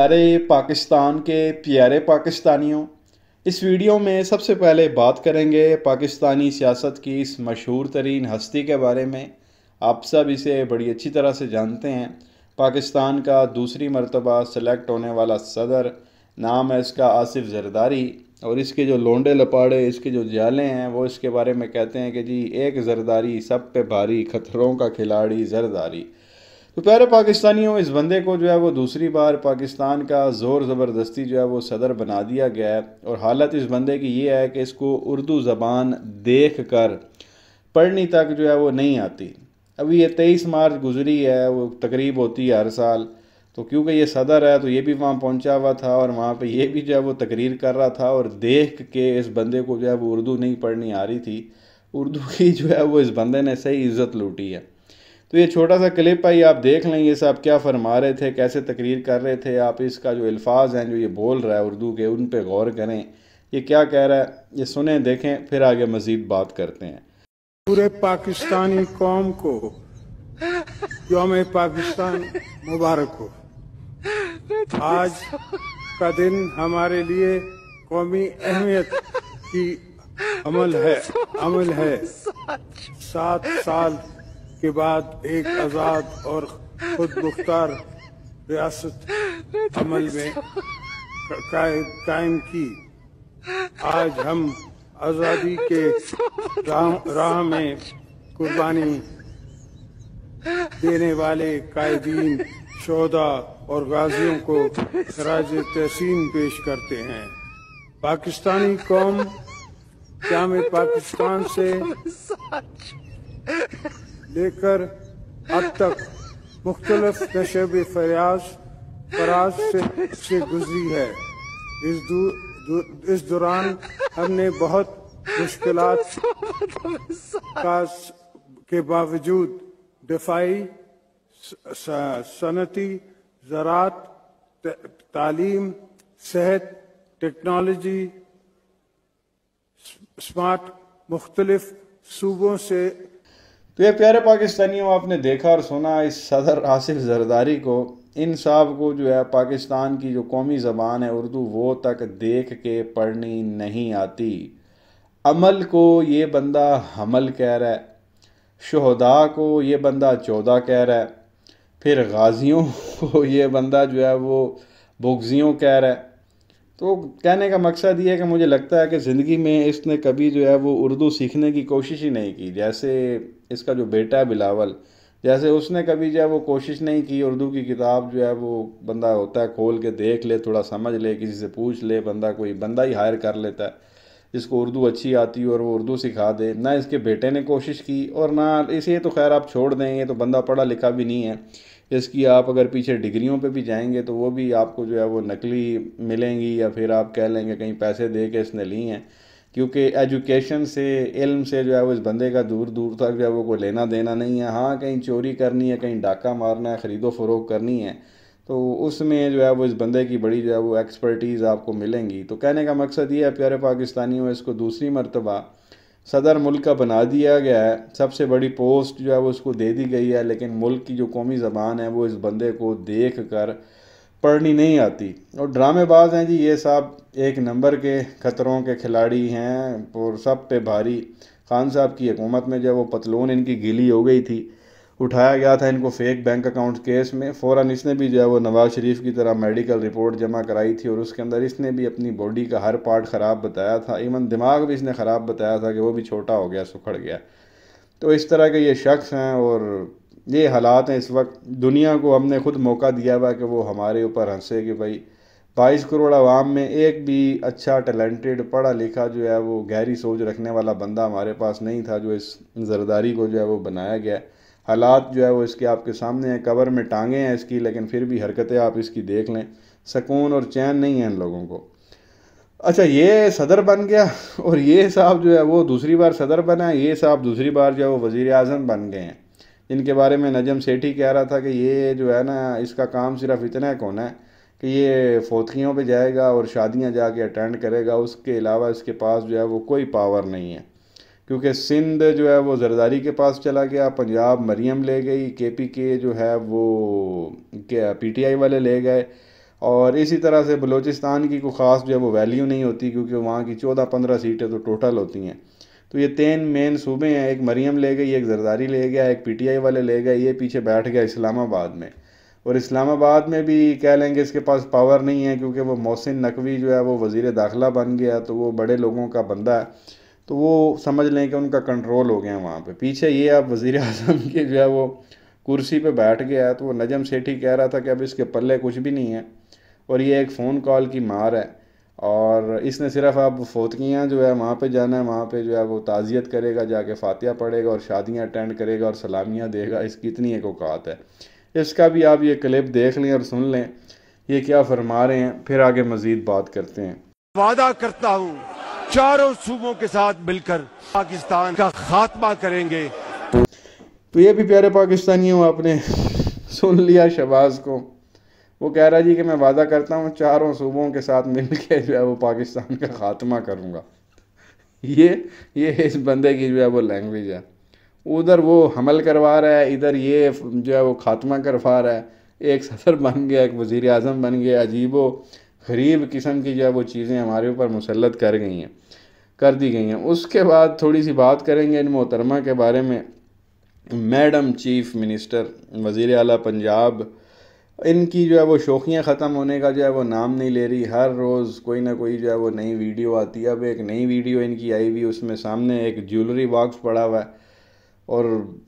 प्यारे पाकिस्तान के प्यारे पाकिस्तानियों इस वीडियो में सबसे पहले बात करेंगे पाकिस्तानी सियासत की इस मशहूर तरीन हस्ती के बारे में आप सब इसे बड़ी अच्छी तरह से जानते हैं पाकिस्तान का दूसरी मरतबा सेलेक्ट होने वाला सदर नाम है इसका आसिफ जरदारी और इसके जो लोंडे लपाड़े इसके जो जाले हैं वो इसके बारे में कहते हैं कि जी एक जरदारी सब पे भारी खतरों का खिलाड़ी जरदारी तो प्यारे पाकिस्तानियों इस बंदे को जो है वो दूसरी बार पाकिस्तान का ज़ोर ज़बरदस्ती जो है वो सदर बना दिया गया है और हालत इस बंदे की ये है कि इसको उर्दू ज़बान देख कर पढ़नी तक जो है वो नहीं आती अभी ये तेईस मार्च गुजरी है वो तकरीब होती है हर साल तो क्योंकि ये सदर है तो ये भी वहाँ पहुँचा हुआ था और वहाँ पर ये भी जो है वो तकरीर कर रहा था और देख के इस बंदे को जो है वो उर्दू नहीं पढ़नी आ रही थी उर्दू की जो है वो इस बंदे ने सही इज़्ज़त लूटी है तो ये छोटा सा क्लिप है ये आप देख लें ये साहब क्या फरमा रहे थे कैसे तकरीर कर रहे थे आप इसका जो अल्फाज हैं जो ये बोल रहा है उर्दू के उन पर गौर करें ये क्या कह रहा है ये सुने देखें फिर आगे मज़ीद बात करते हैं पूरे पाकिस्तानी कौम को योम पाकिस्तान मुबारक हो आज का दिन हमारे लिए कौमी अहमियत की अमल है अमल है सात साल के बाद एक आज़ाद और खुद मुख्तार रियासत अमल में कायम की आज हम आज़ादी के राह, में कुर्बानी देने वाले कायदीन शोदा और गाजियों को खराज तहसीन पेश करते हैं पाकिस्तानी कौम क्या में पाकिस्तान से लेकर अब तक मुख्तलफ नशब फराज फराज से, से गुजरी है इस दु, दु, इस दौरान हमने बहुत मुश्किल के बावजूद दिफाई सनती ज़रात तालीम सेहत टेक्नोलॉजी स्मार्ट मुख्तलिफ सूबों से तो ये प्यारे पाकिस्तानियों आपने देखा और सुना इस सदर आसिफ जरदारी को इन साहब को जो है पाकिस्तान की जो कौमी ज़बान है उर्दू वो तक देख के पढ़नी नहीं आती अमल को ये बंदा हमल कह रहा है शहदा को ये बंदा चौदह कह रहा है फिर गाजियों को ये बंदा जो है वो बुगजियों कह रहा है तो कहने का मकसद ये है कि मुझे लगता है कि ज़िंदगी में इसने कभी जो है वो उर्दू सीखने की कोशिश ही नहीं की जैसे इसका जो बेटा है बिलावल जैसे उसने कभी जो है वो कोशिश नहीं की उर्दू की किताब जो है वो बंदा होता है खोल के देख ले थोड़ा समझ ले किसी से पूछ ले बंदा कोई बंदा ही हायर कर लेता है जिसको उर्दू अच्छी आती हो और वो उर्दू सिखा दे ना इसके बेटे ने कोशिश की और ना इसे तो खैर आप छोड़ दें ये तो बंदा पढ़ा लिखा भी नहीं है इसकी आप अगर पीछे डिग्रियों पे भी जाएंगे तो वो भी आपको जो है वो नकली मिलेंगी या फिर आप कह लेंगे कहीं पैसे दे के इसने ली हैं क्योंकि एजुकेशन से इल्म से जो है वो इस बंदे का दूर दूर तक जो है वो कोई लेना देना नहीं है हाँ कहीं चोरी करनी है कहीं डाका मारना है ख़रीदो फरोख करनी है तो उसमें जो है वो इस बंदे की बड़ी जो है वो एक्सपर्टीज़ आपको मिलेंगी तो कहने का मकसद ये है प्यारे पाकिस्तानियों इसको दूसरी मरतबा सदर मुल्क का बना दिया गया है सबसे बड़ी पोस्ट जो है वो उसको दे दी गई है लेकिन मुल्क की जो कौमी ज़बान है वो इस बंदे को देख कर पढ़नी नहीं आती और ड्रामेबाज हैं जी ये साहब एक नंबर के खतरों के खिलाड़ी हैं और सब पे भारी खान साहब की हुकूमत में जब वो पतलून इनकी गिली हो गई थी उठाया गया था इनको फेक बैंक अकाउंट केस में फ़ौर इसने भी जो है वो नवाज़ शरीफ की तरह मेडिकल रिपोर्ट जमा कराई थी और उसके अंदर इसने भी अपनी बॉडी का हर पार्ट ख़राब बताया था इवन दिमाग भी इसने ख़राब बताया था कि वो भी छोटा हो गया सुखड़ गया तो इस तरह के ये शख्स हैं और ये हालात हैं इस वक्त दुनिया को हमने खुद मौका दिया हुआ कि वो हमारे ऊपर हंसे कि भाई बाईस करोड़ आवाम में एक भी अच्छा टैलेंटेड पढ़ा लिखा जो है वो गहरी सोच रखने वाला बंदा हमारे पास नहीं था जो इस जरदारी को जो है वो बनाया गया है हालात जो है वो इसके आपके सामने हैं कवर में टांगे हैं इसकी लेकिन फिर भी हरकतें आप इसकी देख लें सकून और चैन नहीं है इन लोगों को अच्छा ये सदर बन गया और ये साहब जो है वो दूसरी बार सदर बना ये साहब दूसरी बार जो है वो वज़ी अजम बन गए हैं इनके बारे में नजम सेठी कह रहा था कि ये जो है ना इसका काम सिर्फ इतना कौन है कि ये फोतियों पे जाएगा और शादियां जाके अटेंड करेगा उसके अलावा इसके पास जो है वो कोई पावर नहीं है क्योंकि सिंध जो है वो जरदारी के पास चला गया पंजाब मरीम ले गई के पी के जो है वो क्या पी टी आई वाले ले गए और इसी तरह से बलूचिस्तान की कोई ख़ास जो है वो वैल्यू नहीं होती क्योंकि वहाँ की चौदह पंद्रह सीटें तो टोटल होती हैं तो ये तीन मेन सूबे हैं एक मरीम ले गई एक जरदारी ले गया एक पी टी आई वाले ले गए ये पीछे बैठ गया इस्लामाबाद में और इस्लामाबाद में भी कह लेंगे इसके पास पावर नहीं है क्योंकि वो मोहसिन नकवी जो है वो वज़ी दाखिला बन गया तो वो बड़े लोगों का बंदा है तो वो समझ लें कि उनका कंट्रोल हो गया वहाँ पे पीछे ये आप वज़ी अजम के जो है वो कुर्सी पे बैठ गया तो वो नजम सेठी कह रहा था कि अब इसके पल्ले कुछ भी नहीं है और ये एक फ़ोन कॉल की मार है और इसने सिर्फ आप फोतकियाँ जो है वहाँ पे जाना है वहाँ पे जो है वो ताज़ियत करेगा जाके फातिया पढ़ेगा और शादियाँ अटेंड करेगा और सलामियाँ देगा इसकी इतनी एक औकात है इसका भी आप ये क्लिप देख लें और सुन लें ये क्या फरमा रहे हैं फिर आगे मज़ीद बात करते हैं वादा करता हूँ चारों सूबों के साथ मिलकर पाकिस्तान का खात्मा करेंगे तो ये भी प्यारे पाकिस्तानियों आपने सुन लिया शबाज को वो कह रहा जी कि मैं वादा करता हूँ चारों सूबों के साथ मिल के जो है वो पाकिस्तान का खात्मा करूँगा ये ये इस बंदे की जो है वो लैंग्वेज है उधर वो हमल करवा रहा है इधर ये जो है वो खात्मा करवा रहा है एक सदर बन गया एक वज़ी अजम बन गया अजीबो गरीब किस्म की जो है वो चीज़ें हमारे ऊपर मुसलत कर गई हैं कर दी गई हैं उसके बाद थोड़ी सी बात करेंगे इन मोहतरमा के बारे में मैडम चीफ़ मिनिस्टर वज़ी अल पंजाब इनकी जो है वो शौक़ियाँ ख़त्म होने का जो है वो नाम नहीं ले रही हर रोज़ कोई ना कोई जो है वो नई वीडियो आती है अब एक नई वीडियो इनकी आई हुई उसमें सामने एक ज्वेलरी बॉक्स पड़ा हुआ है और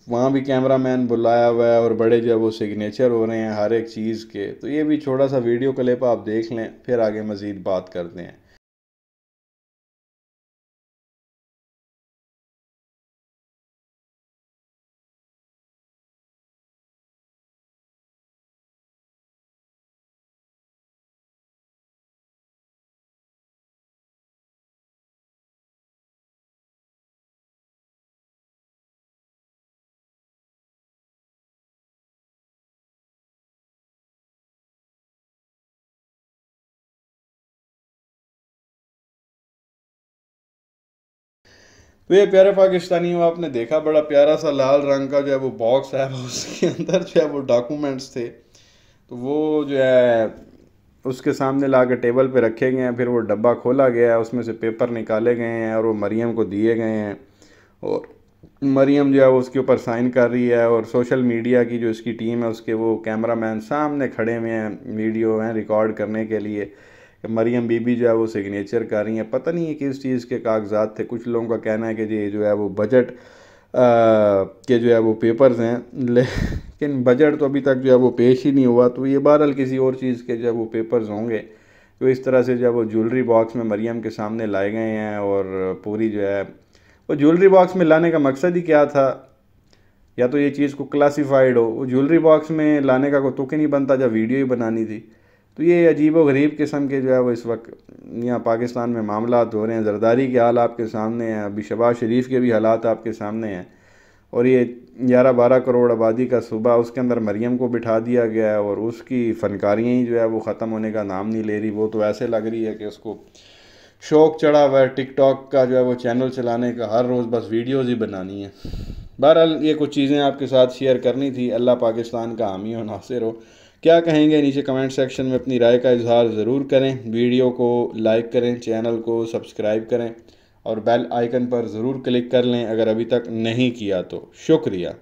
वहाँ भी कैमरा मैन बुलाया हुआ है और बड़े जो है वो सिग्नेचर हो रहे हैं हर एक चीज़ के तो ये भी छोटा सा वीडियो क्लिप आप देख लें फिर आगे मज़ीद बात करते हैं तो ये प्यारे पाकिस्तानी आपने देखा बड़ा प्यारा सा लाल रंग का जो है वो बॉक्स है उसके अंदर जो है वो डॉक्यूमेंट्स थे तो वो जो है उसके सामने ला के टेबल पे रखे गए हैं फिर वो डब्बा खोला गया है उसमें से पेपर निकाले गए हैं और वो मरियम को दिए गए हैं और मरियम जो है वो उसके ऊपर साइन कर रही है और सोशल मीडिया की जो इसकी टीम है उसके वो कैमरामैन सामने खड़े हुए हैं वीडियो हैं रिकॉर्ड करने के लिए मरियम बीबी जो है वो सिग्नेचर कर रही हैं पता नहीं है किस चीज़ के कागजात थे कुछ लोगों का कहना है कि जी जो है वो बजट के जो है वो पेपर्स हैं लेकिन बजट तो अभी तक जो है वो पेश ही नहीं हुआ तो ये बहरहाल किसी और चीज़ के जो है वो पेपर्स होंगे तो इस तरह से जो है वो ज्वेलरी बॉक्स में मरियम के सामने लाए गए हैं और पूरी जो है वो ज्वेलरी बॉक्स में लाने का मकसद ही क्या था या तो ये चीज़ को क्लासिफाइड हो वो ज्वेलरी बॉक्स में लाने का कोई तो तुक ही नहीं बनता जब वीडियो ही बनानी थी तो ये अजीब व गरीब किस्म के जो है वो इस वक्त यहाँ पाकिस्तान में मामला हो रहे हैं जरदारी के हाल आपके सामने हैं अभी शबाज शरीफ के भी हालात आपके सामने हैं और ये ग्यारह बारह करोड़ आबादी का सूबा उसके अंदर मरीम को बिठा दिया गया है और उसकी फनकारियाँ ही जो है वो ख़त्म होने का नाम नहीं ले रही वो तो ऐसे लग रही है कि उसको शौक चढ़ा हुआ है टिकटॉक का जो है वो चैनल चलाने का हर रोज़ बस वीडियोज़ ही बनानी है बहरहाल ये कुछ चीज़ें आपके साथ शेयर करनी थी अल्लाह पाकिस्तान का हामी और नासिर हो क्या कहेंगे नीचे कमेंट सेक्शन में अपनी राय का इजहार ज़रूर करें वीडियो को लाइक करें चैनल को सब्सक्राइब करें और बेल आइकन पर ज़रूर क्लिक कर लें अगर अभी तक नहीं किया तो शुक्रिया